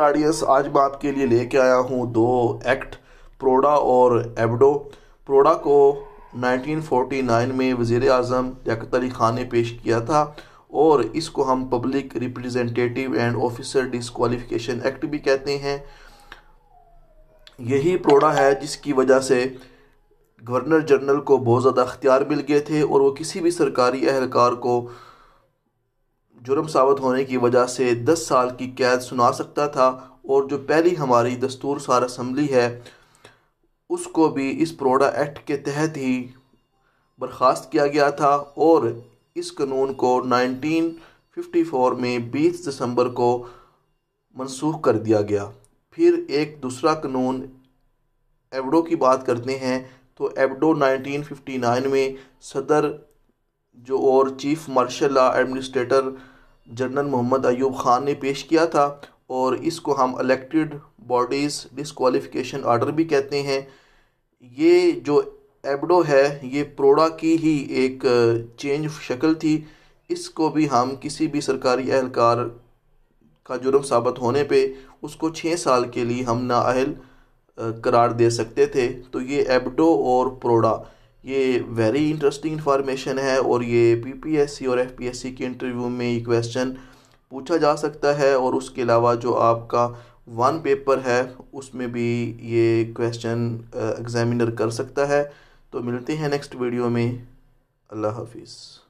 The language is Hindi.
ऑडियंस आज मैं आपके लिए लेके आया हूँ दो एक्ट प्रोडा और एबडो प्रोडा को 1949 में वज़ी अजम लियात अली खान ने पेश किया था और इसको हम public representative and officer disqualification act भी कहते हैं यही प्रोडा है जिसकी वजह से गवर्नर जनरल को बहुत ज़्यादा अख्तियार मिल गए थे और वो किसी भी सरकारी अहलकार को जुर्म साबित होने की वजह से दस साल की कैद सुना सकता था और जो पहली हमारी दस्तूर सार असम्बली है उसको भी इस प्रोडा एक्ट के तहत ही बर्खास्त किया गया था और इस कानून को 1954 में 20 दिसंबर को मनसूख कर दिया गया फिर एक दूसरा कानून एवडो की बात करते हैं तो एवडो 1959 में सदर जो और chief martial administrator general Mohammad Ayub Khan ने पेश किया था और इसको हम इलेक्टेड बॉडीज़ डिसकॉलिफिकेशन आर्डर भी कहते हैं ये जो एबडो है ये प्रोड़ा की ही एक चेंज शक्ल थी इसको भी हम किसी भी सरकारी एहलकार का जुर्म साबित होने पे उसको छः साल के लिए हम नाअहल करार दे सकते थे तो ये एबडो और प्रोड़ा ये वेरी इंटरेस्टिंग इन्फॉर्मेशन है और ये पीपीएससी और एफपीएससी के इंटरव्यू में ये क्वेश्चन पूछा जा सकता है और उसके अलावा जो आपका वन पेपर है उसमें भी ये क्वेश्चन एग्जामिनर कर सकता है तो मिलते हैं नेक्स्ट वीडियो में अल्लाह हाफिज़